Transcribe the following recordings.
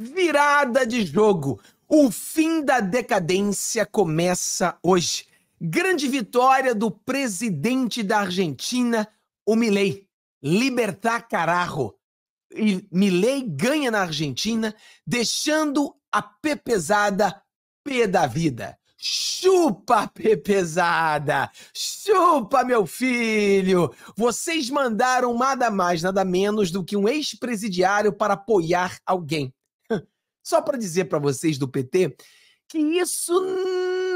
Virada de jogo. O fim da decadência começa hoje. Grande vitória do presidente da Argentina, o Milei. Libertar Carajo. E Milei ganha na Argentina, deixando a pepesada p da vida. Chupa, pepesada! Chupa, meu filho! Vocês mandaram nada mais, nada menos do que um ex-presidiário para apoiar alguém. Só para dizer para vocês do PT que isso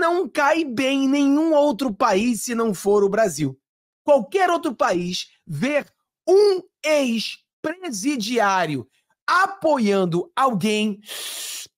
não cai bem em nenhum outro país se não for o Brasil. Qualquer outro país ver um ex-presidiário apoiando alguém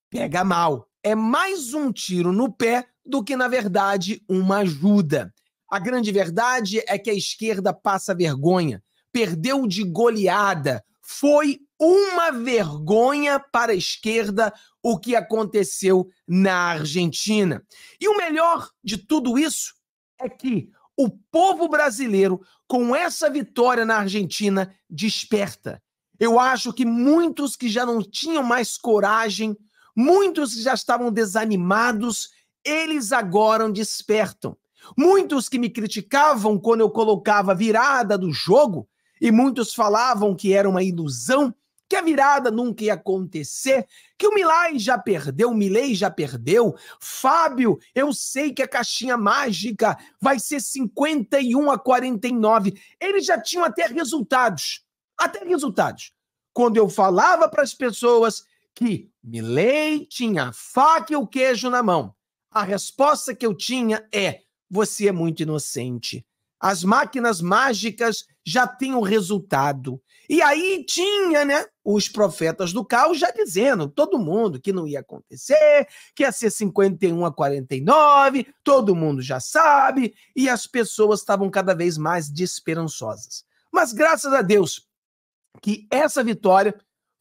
pega mal. É mais um tiro no pé do que, na verdade, uma ajuda. A grande verdade é que a esquerda passa vergonha, perdeu de goleada, foi uma vergonha para a esquerda o que aconteceu na Argentina. E o melhor de tudo isso é que o povo brasileiro, com essa vitória na Argentina, desperta. Eu acho que muitos que já não tinham mais coragem, muitos que já estavam desanimados, eles agora despertam. Muitos que me criticavam quando eu colocava virada do jogo, e muitos falavam que era uma ilusão, que a virada nunca ia acontecer, que o Milai já perdeu, o Milei já perdeu. Fábio, eu sei que a caixinha mágica vai ser 51 a 49. Eles já tinham até resultados, até resultados. Quando eu falava para as pessoas que Milei tinha a faca e o queijo na mão, a resposta que eu tinha é: você é muito inocente. As máquinas mágicas já têm o resultado. E aí tinha, né, os profetas do caos já dizendo, todo mundo, que não ia acontecer, que ia ser 51 a 49, todo mundo já sabe, e as pessoas estavam cada vez mais desesperançosas. Mas graças a Deus que essa vitória,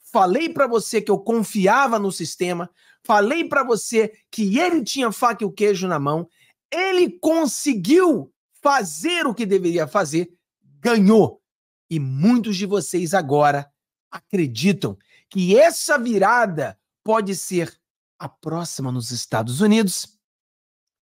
falei para você que eu confiava no sistema, falei para você que ele tinha faca e o queijo na mão, ele conseguiu fazer o que deveria fazer, ganhou. E muitos de vocês agora acreditam que essa virada pode ser a próxima nos Estados Unidos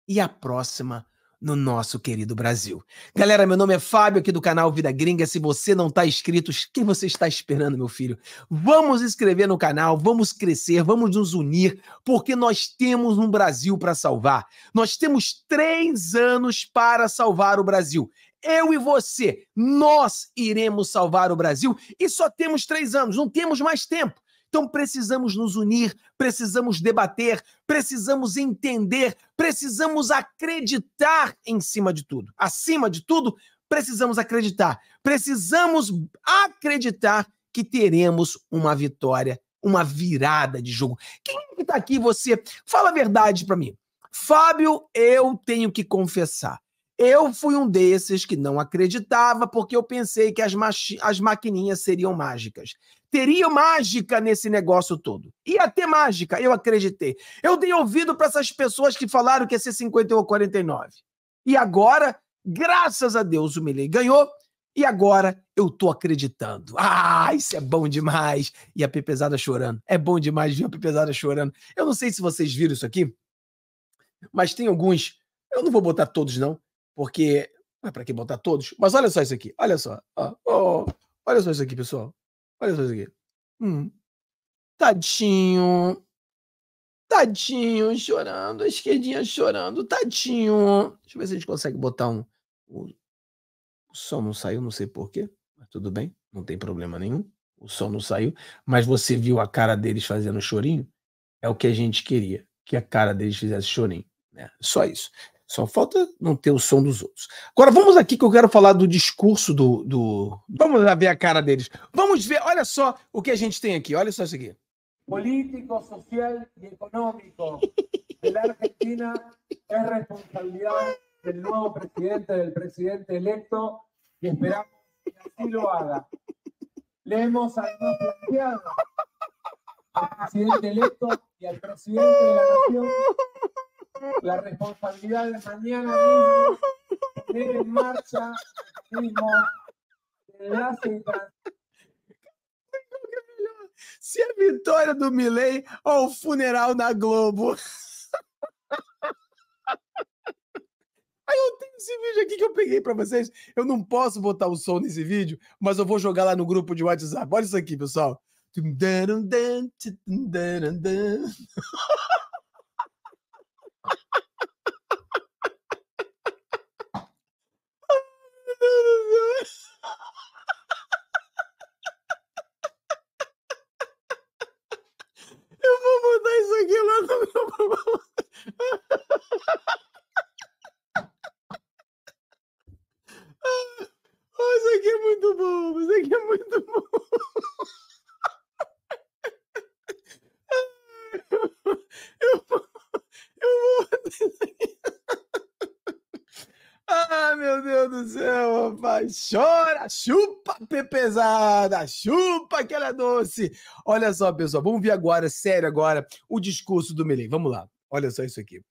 e a próxima no nosso querido Brasil. Galera, meu nome é Fábio, aqui do canal Vida Gringa. Se você não está inscrito, o que você está esperando, meu filho? Vamos inscrever no canal, vamos crescer, vamos nos unir, porque nós temos um Brasil para salvar. Nós temos três anos para salvar o Brasil. Eu e você, nós iremos salvar o Brasil e só temos três anos, não temos mais tempo. Então precisamos nos unir, precisamos debater, precisamos entender, precisamos acreditar em cima de tudo. Acima de tudo, precisamos acreditar. Precisamos acreditar que teremos uma vitória, uma virada de jogo. Quem está aqui, você? Fala a verdade para mim. Fábio, eu tenho que confessar. Eu fui um desses que não acreditava porque eu pensei que as, as maquininhas seriam mágicas teria mágica nesse negócio todo. Ia ter mágica, eu acreditei. Eu dei ouvido para essas pessoas que falaram que ia ser 51 ou 49. E agora, graças a Deus, o Milley ganhou. E agora eu tô acreditando. Ah, isso é bom demais. E a Pepezada chorando. É bom demais ver a Pepezada chorando. Eu não sei se vocês viram isso aqui, mas tem alguns. Eu não vou botar todos, não, porque não é para que botar todos. Mas olha só isso aqui. Olha só. olha só isso aqui, pessoal. Olha só isso aqui. Hum. Tadinho. Tadinho, chorando. A esquerdinha chorando. Tadinho. Deixa eu ver se a gente consegue botar um. O, o som não saiu, não sei porquê. Mas tudo bem, não tem problema nenhum. O som não saiu. Mas você viu a cara deles fazendo chorinho? É o que a gente queria. Que a cara deles fizesse chorinho. Né? Só isso. Só falta não ter o som dos outros. Agora vamos aqui que eu quero falar do discurso do. do... Vamos ver a cara deles. Vamos ver, olha só o que a gente tem aqui. Olha só isso aqui. Político, social e econômico da Argentina é responsabilidade do novo presidente, do presidente eleito, e esperamos que assim o haga. lemos a nossa ao presidente eleito e ao presidente da nação. La responsabilidad de mañana mismo, poner en marcha mismo las se a vitória do Milley ou o funeral na Globo. Aí eu tenho esse vídeo aqui que eu peguei para vocês. Eu não posso botar o som nesse vídeo, mas eu vou jogar lá no grupo de WhatsApp. Olha isso aqui, pessoal. Eu vou botar isso aqui lá no meu. Oh, isso aqui é muito bom, isso aqui é muito bom. Ah, meu Deus do céu, rapaz. Chora, chupa, pesada, chupa que ela é doce. Olha só, pessoal, vamos ver agora, sério agora, o discurso do Melim. Vamos lá, olha só isso aqui.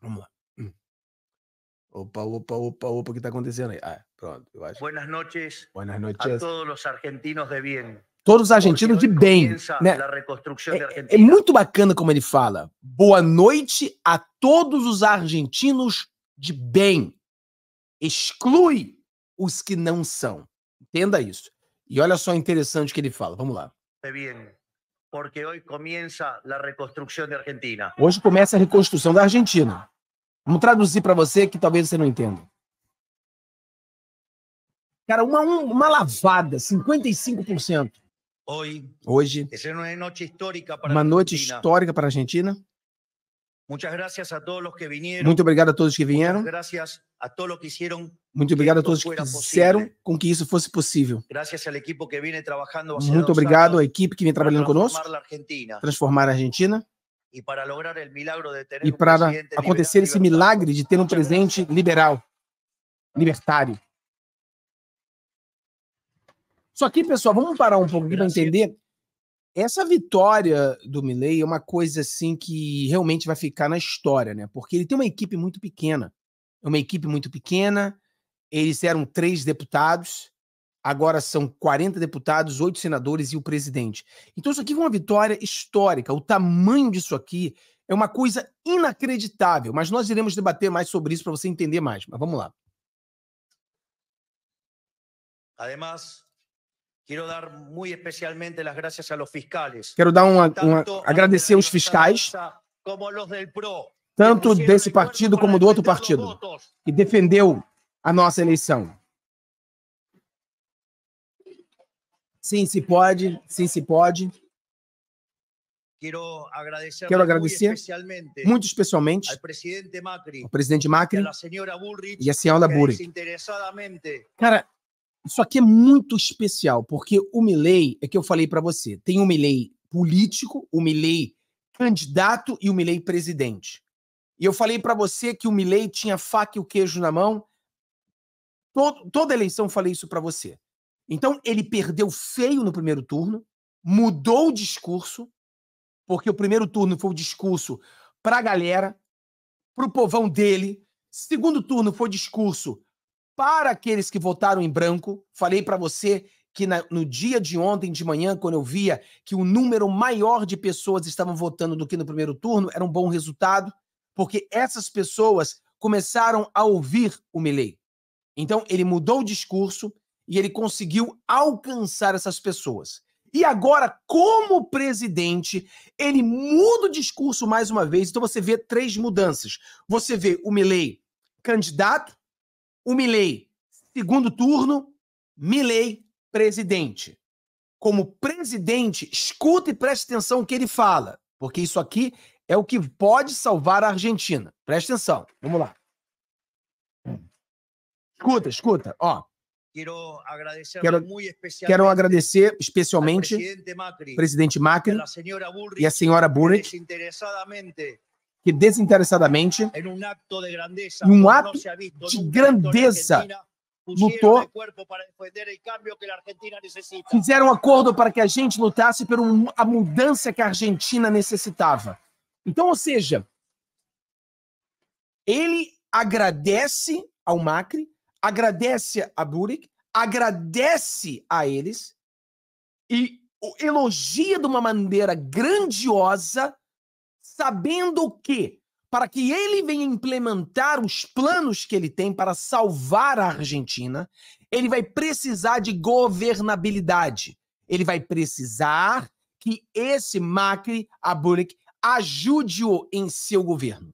Vamos lá. Hum. Opa, opa, opa, opa, o que está acontecendo aí? Ah, pronto, eu acho. Buenas noches. Buenas noches. A todos os argentinos de bem. Todos os argentinos de bem. Né? É, é muito bacana como ele fala. Boa noite a todos os argentinos de bem. Exclui os que não são. Entenda isso. E olha só interessante o que ele fala. Vamos lá. Hoje começa a reconstrução da Argentina. Vamos traduzir para você que talvez você não entenda. Cara, uma, uma lavada, 55% hoje. Uma noite histórica para a Argentina. Muito obrigado a todos que vieram. Muito obrigado a todos que fizeram com que isso fosse possível. Muito obrigado à equipe que vem trabalhando conosco. Transformar a Argentina. E para acontecer esse milagre de ter um presidente liberal, libertário. Só que, pessoal, vamos parar um pouco para entender. Essa vitória do Milley é uma coisa assim que realmente vai ficar na história, né? Porque ele tem uma equipe muito pequena. É uma equipe muito pequena. Eles eram três deputados, agora são 40 deputados, oito senadores e o presidente. Então, isso aqui é uma vitória histórica. O tamanho disso aqui é uma coisa inacreditável, mas nós iremos debater mais sobre isso para você entender mais. Mas vamos lá. Además, Quero dar muito especialmente as graças aos fiscais. Quero dar uma, uma agradecer aos fiscais, tanto desse partido como do outro partido, que defendeu a nossa eleição. Sim, se pode. Sim, se pode. Quero agradecer, Quero agradecer muito especialmente, ao presidente Macri, ao presidente Macri e à senhora Burri. Cara, isso aqui é muito especial, porque o Milley, é que eu falei para você, tem o Milley político, o Milley candidato e o Milley presidente. E eu falei para você que o Milley tinha faca e o queijo na mão. Todo, toda eleição eu falei isso para você. Então ele perdeu feio no primeiro turno, mudou o discurso, porque o primeiro turno foi o discurso para a galera, para o povão dele. Segundo turno foi o discurso para aqueles que votaram em branco, falei para você que na, no dia de ontem de manhã, quando eu via que o número maior de pessoas estavam votando do que no primeiro turno, era um bom resultado, porque essas pessoas começaram a ouvir o Milley. Então, ele mudou o discurso e ele conseguiu alcançar essas pessoas. E agora, como presidente, ele muda o discurso mais uma vez. Então, você vê três mudanças. Você vê o Milley candidato, o Milley, segundo turno, Milley, presidente. Como presidente, escuta e preste atenção o que ele fala, porque isso aqui é o que pode salvar a Argentina. Preste atenção. Vamos lá. Escuta, escuta, ó. Quero agradecer, quero, quero agradecer especialmente presidente Macri, presidente Macri e a senhora Burri que desinteressadamente, em um ato de grandeza, lutou, fizeram um acordo para que a gente lutasse por a mudança que a Argentina necessitava. Então, ou seja, ele agradece ao Macri, agradece a Buric, agradece a eles e elogia de uma maneira grandiosa sabendo que, para que ele venha implementar os planos que ele tem para salvar a Argentina, ele vai precisar de governabilidade. Ele vai precisar que esse Macri, a Bullock, ajude-o em seu governo.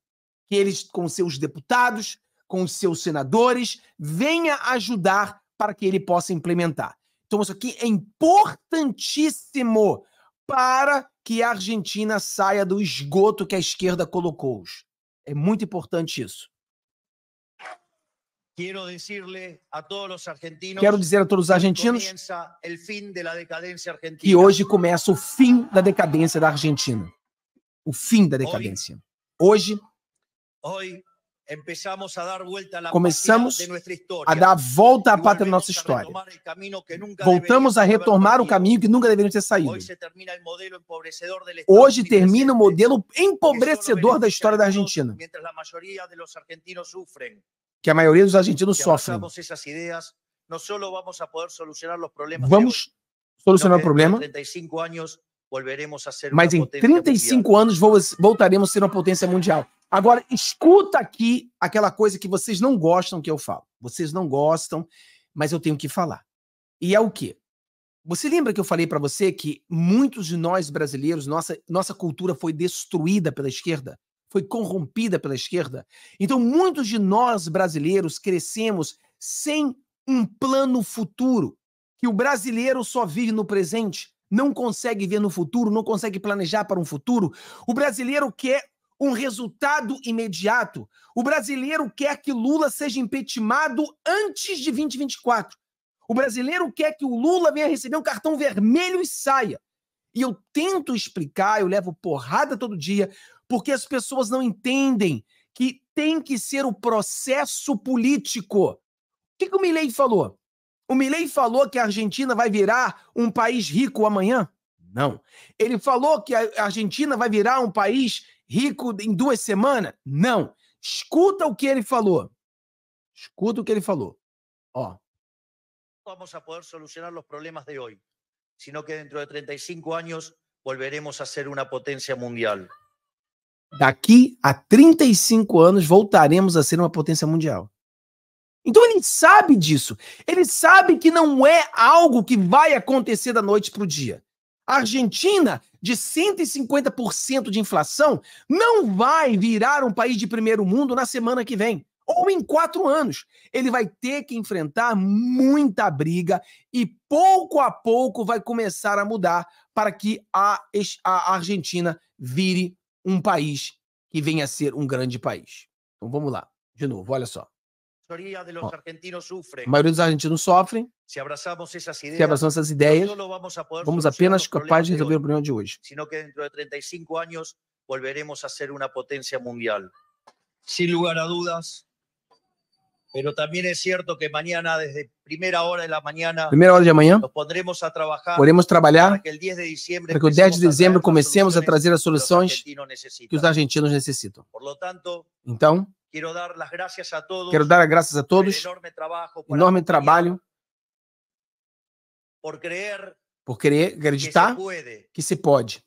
Que eles, com seus deputados, com seus senadores, venha ajudar para que ele possa implementar. Então, isso aqui é importantíssimo para que a Argentina saia do esgoto que a esquerda colocou-os. É muito importante isso. Quero dizer a todos os argentinos que hoje começa o fim da decadência da Argentina. O fim da decadência. Hoje, hoje Começamos a dar a volta à pátria da nossa história. Voltamos a retomar o caminho que nunca deveríamos ter saído. Hoje termina o modelo empobrecedor da história da Argentina, que a maioria dos argentinos sofre. Vamos solucionar o problema, mas em 35 anos voltaremos a ser uma potência mundial. Agora, escuta aqui aquela coisa que vocês não gostam que eu falo. Vocês não gostam, mas eu tenho que falar. E é o quê? Você lembra que eu falei para você que muitos de nós brasileiros, nossa, nossa cultura foi destruída pela esquerda? Foi corrompida pela esquerda? Então, muitos de nós brasileiros crescemos sem um plano futuro, que o brasileiro só vive no presente, não consegue ver no futuro, não consegue planejar para um futuro. O brasileiro quer um resultado imediato. O brasileiro quer que Lula seja impeachmentado antes de 2024. O brasileiro quer que o Lula venha receber um cartão vermelho e saia. E eu tento explicar, eu levo porrada todo dia, porque as pessoas não entendem que tem que ser o processo político. O que, que o Milley falou? O Milley falou que a Argentina vai virar um país rico amanhã? Não. Ele falou que a Argentina vai virar um país rico em duas semanas? Não. Escuta o que ele falou. Escuta o que ele falou. Ó. Vamos a poder solucionar os problemas de hoje, sino que dentro de 35 anos volveremos a ser uma potência mundial. Daqui a 35 anos voltaremos a ser uma potência mundial. Então ele sabe disso. Ele sabe que não é algo que vai acontecer da noite para o dia. A Argentina de 150% de inflação não vai virar um país de primeiro mundo na semana que vem ou em quatro anos. Ele vai ter que enfrentar muita briga e pouco a pouco vai começar a mudar para que a, a Argentina vire um país que venha a ser um grande país. Então vamos lá, de novo, olha só maioria dos oh. argentinos sofre. A maioria dos argentinos sofrem. Se abraçamos essas ideias, abraçamos essas ideias vamos, vamos apenas capazes de resolver o problema de hoje. Sino que dentro de 35 anos volveremos a ser uma potência mundial. Sem lugar a dúvidas. Pero también es cierto que mañana, desde primera hora de la mañana, primera hora de manhã, nos pondremos a trabajar podemos trabalhar para que o 10 de diciembre, que 10 de dezembro comecemos a trazer as soluções que os argentinos necessitam. Então, Quero dar as graças a todos. Quero dar as graças a todos. enorme trabalho, Enorme trabalho Por crer, por crer, acreditar que se puede. que se pode.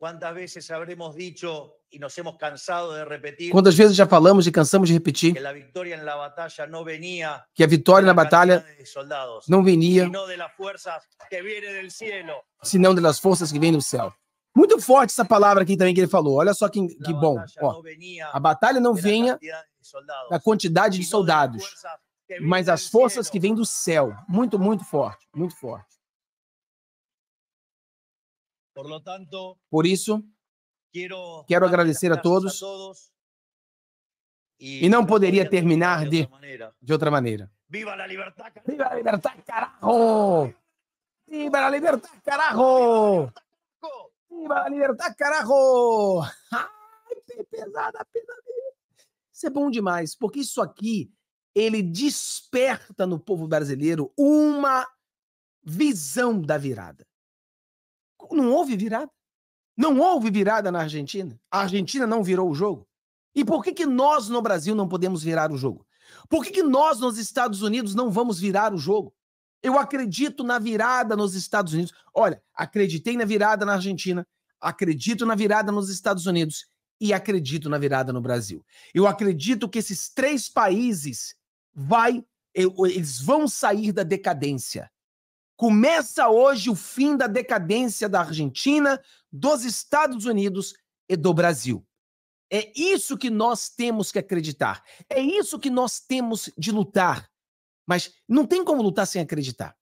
Quantas vezes habremos dito e nos hemos cansado de repetir? Quantas vezes já falamos e cansamos de repetir que a vitória na batalha não venia que a vitória na batalha soldados, não venia sino de las fuerzas que viene del cielo. senão das forças que vêm do céu. Muito forte essa palavra aqui também que ele falou. Olha só que, que bom. Ó, a batalha não venha da quantidade de soldados, mas as forças que vêm do céu. Muito, muito forte. Muito forte. Por isso, quero agradecer a todos. E não poderia terminar de, de outra maneira. Viva a liberdade, Viva a liberdade, carajo! Viva a liberdade, carajo! Vai libertar, carajo! Ai, pesada, pesadinha. Isso é bom demais, porque isso aqui, ele desperta no povo brasileiro uma visão da virada. Não houve virada. Não houve virada na Argentina. A Argentina não virou o jogo. E por que, que nós no Brasil não podemos virar o jogo? Por que, que nós nos Estados Unidos não vamos virar o jogo? Eu acredito na virada nos Estados Unidos. Olha, acreditei na virada na Argentina, acredito na virada nos Estados Unidos e acredito na virada no Brasil. Eu acredito que esses três países vai, eles vão sair da decadência. Começa hoje o fim da decadência da Argentina, dos Estados Unidos e do Brasil. É isso que nós temos que acreditar. É isso que nós temos de lutar. Mas não tem como lutar sem acreditar.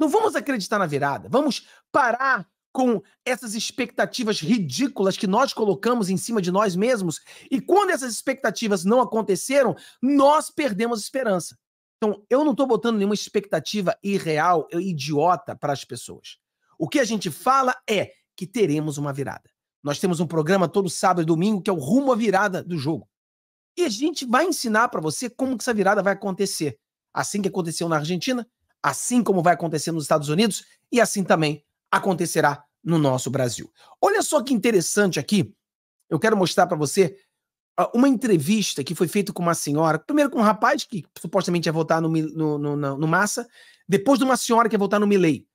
Não vamos acreditar na virada. Vamos parar com essas expectativas ridículas que nós colocamos em cima de nós mesmos. E quando essas expectativas não aconteceram, nós perdemos esperança. Então, eu não estou botando nenhuma expectativa irreal, idiota para as pessoas. O que a gente fala é que teremos uma virada. Nós temos um programa todo sábado e domingo que é o rumo à virada do jogo. E a gente vai ensinar para você como que essa virada vai acontecer assim que aconteceu na Argentina, assim como vai acontecer nos Estados Unidos e assim também acontecerá no nosso Brasil. Olha só que interessante aqui, eu quero mostrar para você ah, uma entrevista que foi feita com uma senhora, primeiro com um rapaz que supostamente ia votar no, no, no, no Massa, depois de uma senhora que ia votar no Milley.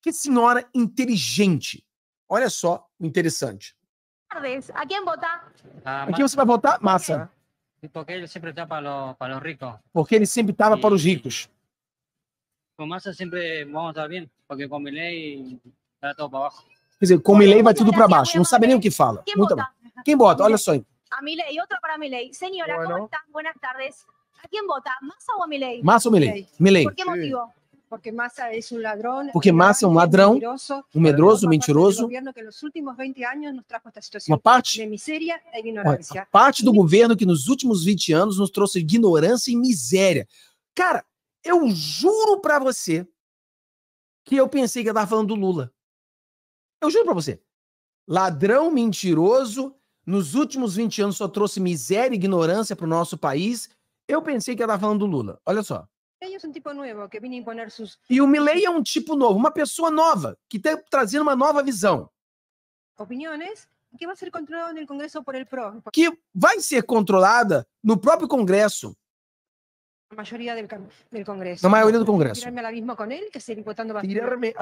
Que senhora inteligente. Olha só o interessante. Boa A quem votar? Aqui você vai votar? Massa. Porque ele sempre está para, para os ricos. Porque ele sempre estava para os ricos. Com Massa sempre vamos estar bem, porque com Milei está tudo para baixo. Quer dizer, com Milei vai tudo para baixo, não sabe nem o que fala. Quem Muito bota? Bem. Quem bota? Olha só. A Milei, outra para Milei. Senhora, bueno. como está? Buenas tardes. ¿A quem vota? ¿Massa ou a Milei? Massa ou Milei. Milei. ¿Por que motivo? Porque Massa é um ladrão, Porque Massa é um ladrão, mentiroso, um medroso, mentiroso. Uma parte, olha, parte do governo que nos últimos 20 anos nos trouxe ignorância e miséria. Cara, eu juro para você que eu pensei que eu tava falando do Lula. Eu juro para você. Ladrão mentiroso, nos últimos 20 anos só trouxe miséria e ignorância para o nosso país. Eu pensei que ela estava falando do Lula. Olha só. Milley é um tipo novo que vem seus. E o Milley é um tipo novo, uma pessoa nova que está trazendo uma nova visão. Opiniões que vai ser controlada no Congresso por ele próprio? Que vai ser controlada no próprio Congresso. A maioria do, Congresso. Na maioria do Congresso. Tirar-me ao abismo com ele, que seria votando Tirar-me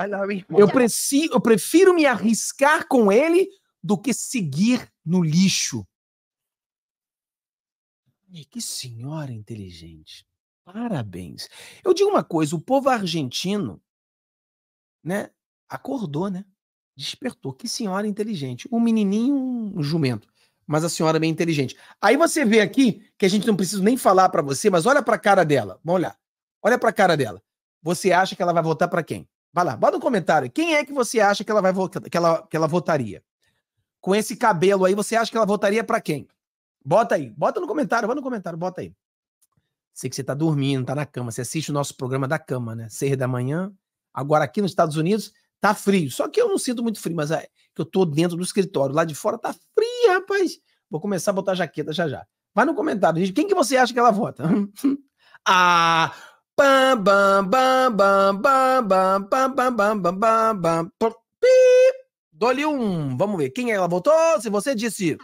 Eu, preci, eu prefiro me arriscar com ele do que seguir no lixo. E que senhora inteligente. Parabéns. Eu digo uma coisa, o povo argentino, né, acordou, né? Despertou. Que senhora inteligente. Um menininho, um jumento, mas a senhora é bem inteligente. Aí você vê aqui que a gente não precisa nem falar para você, mas olha para a cara dela. Vamos olhar. Olha para a cara dela. Você acha que ela vai votar para quem? Vai lá, bota um comentário. Quem é que você acha que ela vai que ela, que ela votaria? Com esse cabelo aí, você acha que ela votaria para quem? Bota aí. Bota no comentário, bota no comentário, bota aí. Sei que você está dormindo, está na cama. Você assiste o nosso programa da cama, né? Seis da manhã. Agora aqui nos Estados Unidos tá frio. Só que eu não sinto muito frio, mas é que eu tô dentro do escritório. Lá de fora tá frio, rapaz. Vou começar a botar jaqueta já já. Vai no comentário, gente. Quem que você acha que ela vota? ah, bam, bam, bam, bam, bam, bam, bam, bam, bam, bam, bam, Dou-lhe um. Vamos ver. Quem ela votou? Se você disse.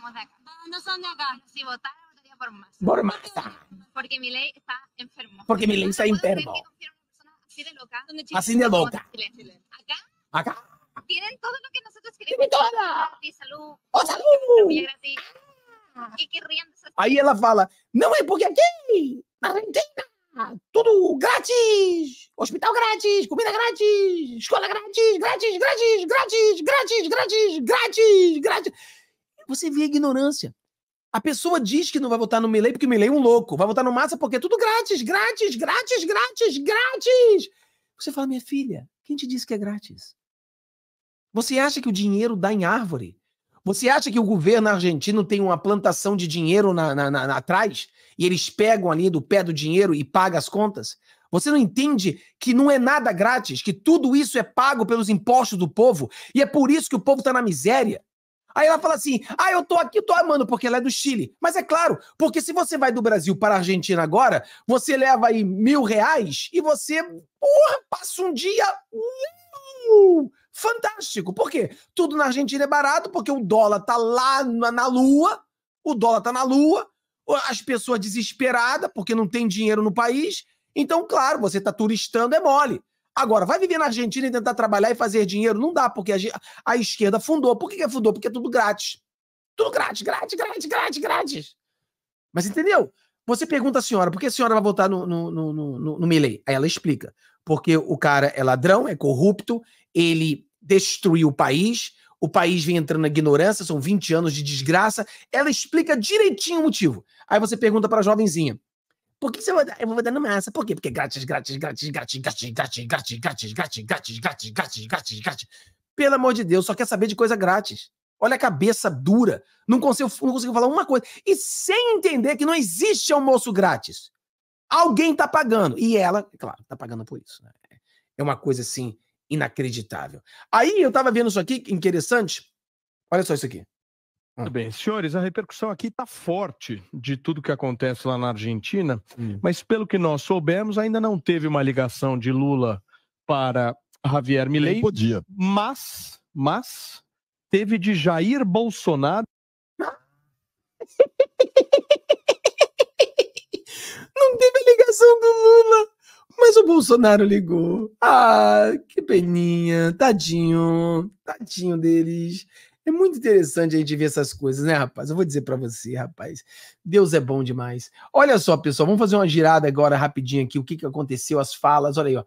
Bora, Marta. Porque mi ley está enfermo. Porque mi ley está enfermo. Así de loca. Acá. Acá. Tienen todo lo que nosotros queremos. Gratis, salud. ¡Oh, salud! Ah. Aí ela fala, não é porque aqui, na Argentina, tudo grátis. Hospital grátis, comida grátis, escola grátis, grátis, grátis, grátis, grátis, grátis, grátis, grátis. Você vê a ignorância. A pessoa diz que não vai votar no Milei porque o Milley é um louco. Vai votar no Massa porque é tudo grátis, grátis, grátis, grátis, grátis. Você fala, minha filha, quem te disse que é grátis? Você acha que o dinheiro dá em árvore? Você acha que o governo argentino tem uma plantação de dinheiro na, na, na, atrás e eles pegam ali do pé do dinheiro e pagam as contas? Você não entende que não é nada grátis, que tudo isso é pago pelos impostos do povo e é por isso que o povo está na miséria? Aí ela fala assim: ah, eu tô aqui, tô amando, porque ela é do Chile. Mas é claro, porque se você vai do Brasil para a Argentina agora, você leva aí mil reais e você, porra, passa um dia. fantástico. Por quê? Tudo na Argentina é barato, porque o dólar tá lá na lua, o dólar tá na lua, as pessoas desesperadas porque não tem dinheiro no país. Então, claro, você tá turistando, é mole. Agora, vai viver na Argentina e tentar trabalhar e fazer dinheiro? Não dá, porque a, a esquerda fundou. Por que, que fundou? Porque é tudo grátis. Tudo grátis, grátis, grátis, grátis, grátis. Mas entendeu? Você pergunta à senhora, por que a senhora vai votar no, no, no, no, no Milley? Aí ela explica. Porque o cara é ladrão, é corrupto, ele destruiu o país, o país vem entrando na ignorância, são 20 anos de desgraça. Ela explica direitinho o motivo. Aí você pergunta para a jovenzinha: por que você vai dar? Eu vou dar no massa. Por quê? Porque grátis, grátis, grátis, grátis, grátis, grátis, grátis, grátis, grátis, grátis, grátis, grátis, grátis, grátis. Pelo amor de Deus, só quer saber de coisa grátis. Olha a cabeça dura. Não consigo não falar uma coisa. E sem entender que não existe almoço grátis. Alguém tá pagando. E ela, claro, tá pagando por isso. Né? É uma coisa assim inacreditável. Aí eu tava vendo isso aqui, interessante. Olha só isso aqui. Tudo ah. bem, senhores, a repercussão aqui está forte de tudo que acontece lá na Argentina, hum. mas pelo que nós soubemos, ainda não teve uma ligação de Lula para Javier Milei. Nem podia. Mas, mas teve de Jair Bolsonaro. Não teve a ligação do Lula, mas o Bolsonaro ligou. Ah, que peninha, tadinho, tadinho deles. É muito interessante a gente ver essas coisas, né, rapaz? Eu vou dizer para você, rapaz. Deus é bom demais. Olha só, pessoal, vamos fazer uma girada agora rapidinho aqui. O que, que aconteceu, as falas, olha aí, ó.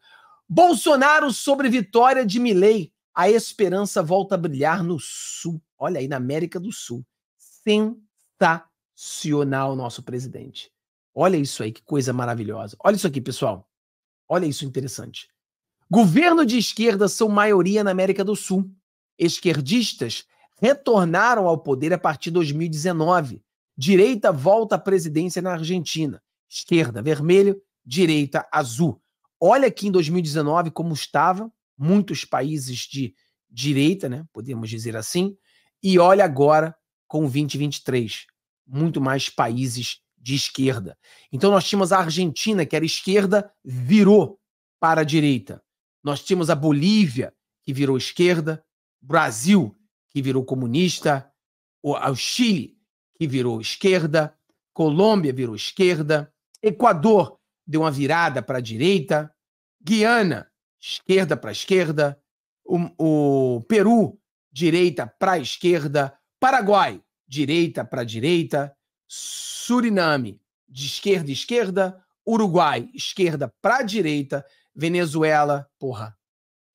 Bolsonaro sobre vitória de Milley. A esperança volta a brilhar no Sul. Olha aí, na América do Sul. Sensacional nosso presidente. Olha isso aí, que coisa maravilhosa. Olha isso aqui, pessoal. Olha isso interessante. Governo de esquerda são maioria na América do Sul. Esquerdistas retornaram ao poder a partir de 2019. Direita volta à presidência na Argentina. Esquerda, vermelho. Direita, azul. Olha aqui em 2019 como estava. Muitos países de direita, né? Podemos dizer assim. E olha agora com 2023. Muito mais países de esquerda. Então nós tínhamos a Argentina, que era esquerda, virou para a direita. Nós tínhamos a Bolívia, que virou esquerda. Brasil, que virou comunista, o Chile, que virou esquerda, Colômbia virou esquerda, Equador deu uma virada para a direita, Guiana, esquerda para a esquerda, o, o Peru, direita para a esquerda, Paraguai, direita para a direita, Suriname, de esquerda a esquerda, Uruguai, esquerda para a direita, Venezuela, porra,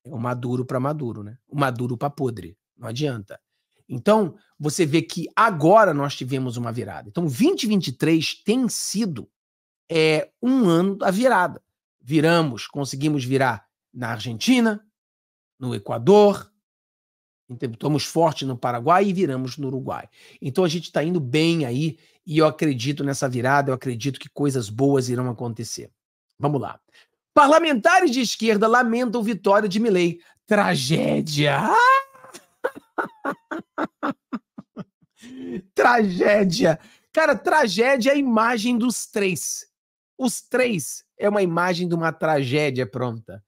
é o Maduro para Maduro, né? O Maduro para podre. Não adianta. Então, você vê que agora nós tivemos uma virada. Então, 2023 tem sido é, um ano da virada. Viramos, conseguimos virar na Argentina, no Equador, estamos forte no Paraguai e viramos no Uruguai. Então, a gente está indo bem aí e eu acredito nessa virada, eu acredito que coisas boas irão acontecer. Vamos lá. Parlamentares de esquerda lamentam vitória de Milley. Tragédia! Ah! tragédia. Cara, tragédia é a imagem dos três. Os três é uma imagem de uma tragédia pronta.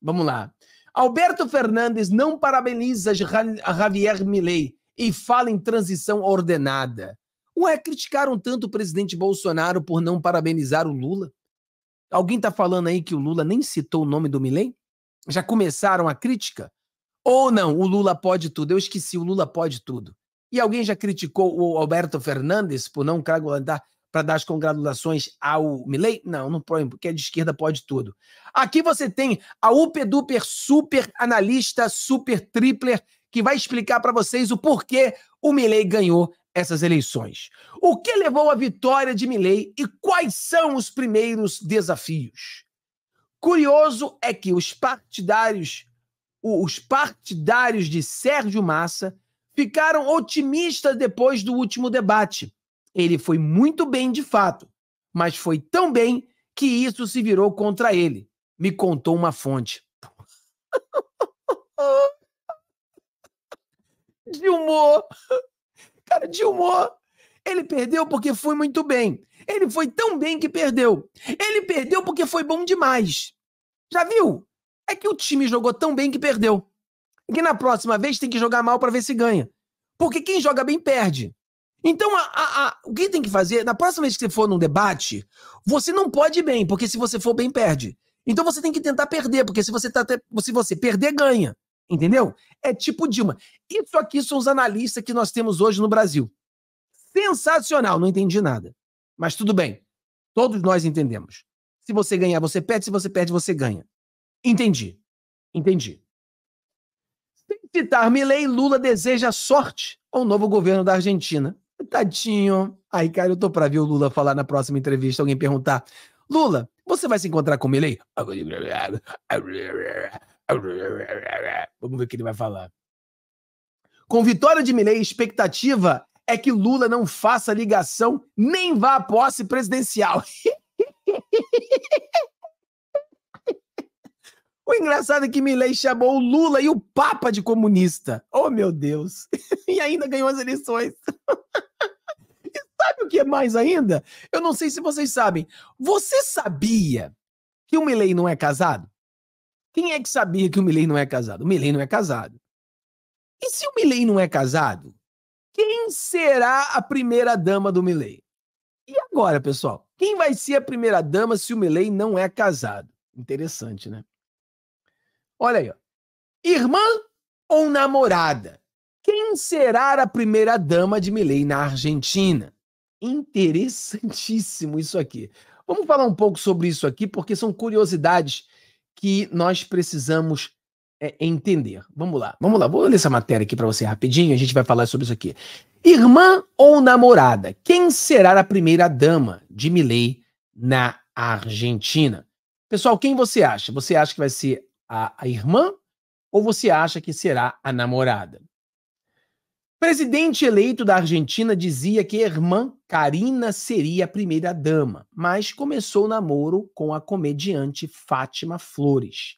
Vamos lá. Alberto Fernandes não parabeniza Javier Milei e fala em transição ordenada. Ué, criticaram tanto o presidente Bolsonaro por não parabenizar o Lula? Alguém tá falando aí que o Lula nem citou o nome do Milei? Já começaram a crítica? Ou não, o Lula pode tudo. Eu esqueci, o Lula pode tudo. E alguém já criticou o Alberto Fernandes por não cragulandar para dar as congratulações ao Milei? Não, não põe, porque é de esquerda pode tudo. Aqui você tem a duper super analista, super tripler, que vai explicar para vocês o porquê o Milei ganhou essas eleições. O que levou à vitória de Milei e quais são os primeiros desafios? Curioso é que os partidários os partidários de Sérgio Massa ficaram otimistas depois do último debate. Ele foi muito bem de fato, mas foi tão bem que isso se virou contra ele, me contou uma fonte. Dilmor! Cara, Dilmor! Ele perdeu porque foi muito bem. Ele foi tão bem que perdeu. Ele perdeu porque foi bom demais. Já viu? É que o time jogou tão bem que perdeu. E que na próxima vez tem que jogar mal para ver se ganha. Porque quem joga bem perde. Então, a, a, a, o que tem que fazer? Na próxima vez que você for num debate, você não pode ir bem, porque se você for bem, perde. Então você tem que tentar perder, porque se você, tá, se você perder, ganha. Entendeu? É tipo Dilma. Isso aqui são os analistas que nós temos hoje no Brasil. Sensacional, não entendi nada. Mas tudo bem. Todos nós entendemos. Se você ganhar, você perde. Se você perde, você ganha. Entendi. Entendi. Sem citar Milley, Lula deseja sorte ao novo governo da Argentina. Tadinho. Aí, cara, eu tô pra ver o Lula falar na próxima entrevista, alguém perguntar: Lula, você vai se encontrar com o Milley? Vamos ver o que ele vai falar. Com vitória de a expectativa é que Lula não faça ligação nem vá à posse presidencial. O engraçado é que Milley chamou o Lula e o Papa de comunista. Oh, meu Deus! E ainda ganhou as eleições. E sabe o que é mais ainda? Eu não sei se vocês sabem. Você sabia que o Milley não é casado? Quem é que sabia que o Milley não é casado? O Milley não é casado. E se o Milley não é casado, quem será a primeira dama do Milley? E agora, pessoal? Quem vai ser a primeira dama se o Milley não é casado? Interessante, né? Olha aí, ó. Irmã ou namorada? Quem será a primeira dama de Milei na Argentina? Interessantíssimo isso aqui. Vamos falar um pouco sobre isso aqui, porque são curiosidades que nós precisamos é, entender. Vamos lá, vamos lá. Vou ler essa matéria aqui para você rapidinho, a gente vai falar sobre isso aqui. Irmã ou namorada? Quem será a primeira dama de Milei na Argentina? Pessoal, quem você acha? Você acha que vai ser a, a irmã ou você acha que será a namorada? Presidente eleito da Argentina dizia que a irmã Karina seria a primeira dama, mas começou o namoro com a comediante Fátima Flores.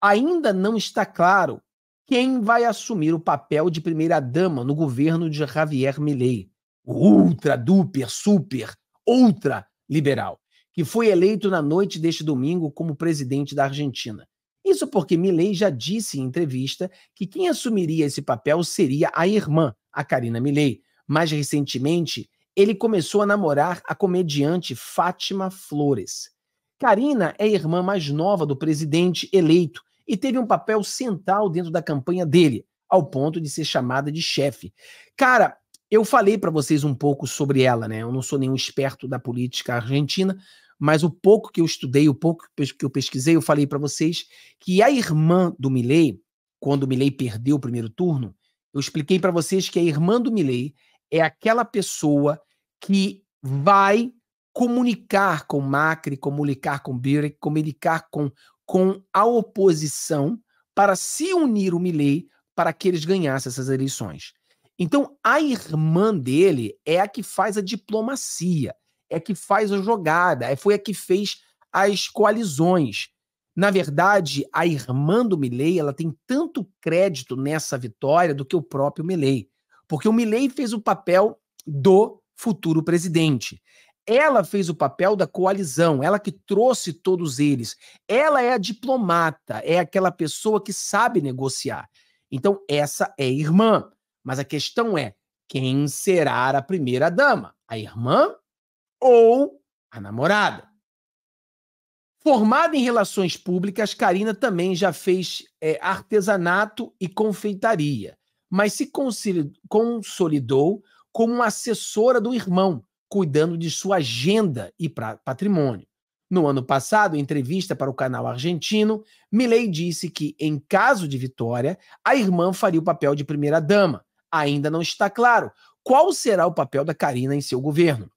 Ainda não está claro quem vai assumir o papel de primeira dama no governo de Javier Milei, o ultra duper super ultra liberal, que foi eleito na noite deste domingo como presidente da Argentina. Isso porque Milley já disse em entrevista que quem assumiria esse papel seria a irmã, a Karina Milley. Mais recentemente, ele começou a namorar a comediante Fátima Flores. Karina é a irmã mais nova do presidente eleito e teve um papel central dentro da campanha dele, ao ponto de ser chamada de chefe. Cara, eu falei para vocês um pouco sobre ela, né? Eu não sou nenhum esperto da política argentina, mas o pouco que eu estudei, o pouco que eu pesquisei, eu falei para vocês que a irmã do Milley, quando o Milley perdeu o primeiro turno, eu expliquei para vocês que a irmã do Milley é aquela pessoa que vai comunicar com Macri, comunicar com Birek, comunicar com, com a oposição para se unir o Milley para que eles ganhassem essas eleições. Então, a irmã dele é a que faz a diplomacia é que faz a jogada, é, foi a que fez as coalizões. Na verdade, a irmã do Milley, ela tem tanto crédito nessa vitória do que o próprio Milley, porque o Milley fez o papel do futuro presidente. Ela fez o papel da coalizão, ela que trouxe todos eles. Ela é a diplomata, é aquela pessoa que sabe negociar. Então, essa é irmã. Mas a questão é: quem será a primeira dama? A irmã ou a namorada. Formada em relações públicas, Karina também já fez é, artesanato e confeitaria, mas se consolidou como assessora do irmão, cuidando de sua agenda e patrimônio. No ano passado, em entrevista para o canal argentino, Milei disse que, em caso de vitória, a irmã faria o papel de primeira-dama. Ainda não está claro qual será o papel da Karina em seu governo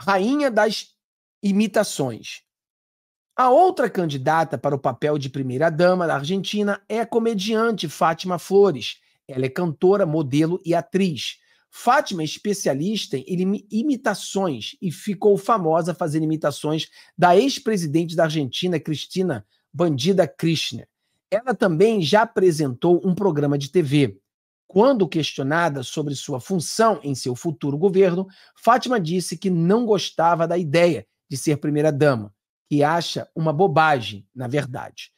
rainha das imitações. A outra candidata para o papel de primeira-dama da Argentina é a comediante Fátima Flores. Ela é cantora, modelo e atriz. Fátima é especialista em imitações e ficou famosa fazendo imitações da ex-presidente da Argentina, Cristina Bandida Kirchner. Ela também já apresentou um programa de TV. Quando questionada sobre sua função em seu futuro governo, Fátima disse que não gostava da ideia de ser primeira-dama, que acha uma bobagem, na verdade.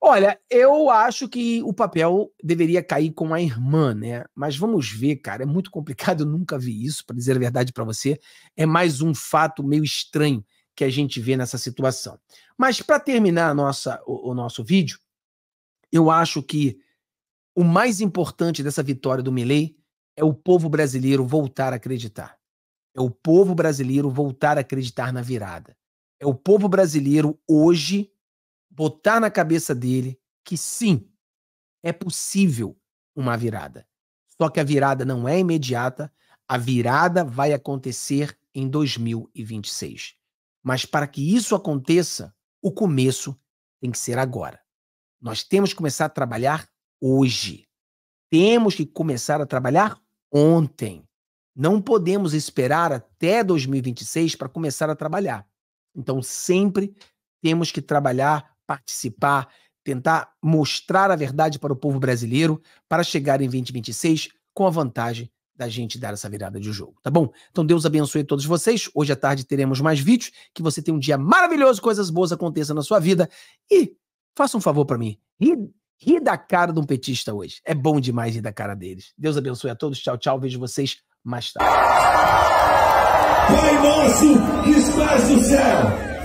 Olha, eu acho que o papel deveria cair com a irmã, né? Mas vamos ver, cara, é muito complicado, eu nunca vi isso, para dizer a verdade para você. É mais um fato meio estranho que a gente vê nessa situação. Mas para terminar nossa, o, o, nosso vídeo, eu acho que o mais importante dessa vitória do Milei é o povo brasileiro voltar a acreditar. É o povo brasileiro voltar a acreditar na virada. É o povo brasileiro hoje botar na cabeça dele que sim, é possível uma virada. Só que a virada não é imediata, a virada vai acontecer em 2026. Mas para que isso aconteça, o começo tem que ser agora. Nós temos que começar a trabalhar hoje. Temos que começar a trabalhar ontem. Não podemos esperar até 2026 para começar a trabalhar. Então, sempre temos que trabalhar, participar, tentar mostrar a verdade para o povo brasileiro para chegar em 2026 com a vantagem da gente dar essa virada de jogo, tá bom? Então Deus abençoe todos vocês. Hoje à tarde teremos mais vídeos. Que você tenha um dia maravilhoso, coisas boas aconteçam na sua vida e faça um favor para mim. Ri da cara de um petista hoje. É bom demais rir da cara deles. Deus abençoe a todos. Tchau, tchau. Vejo vocês mais tarde. Pai nosso que estás no céu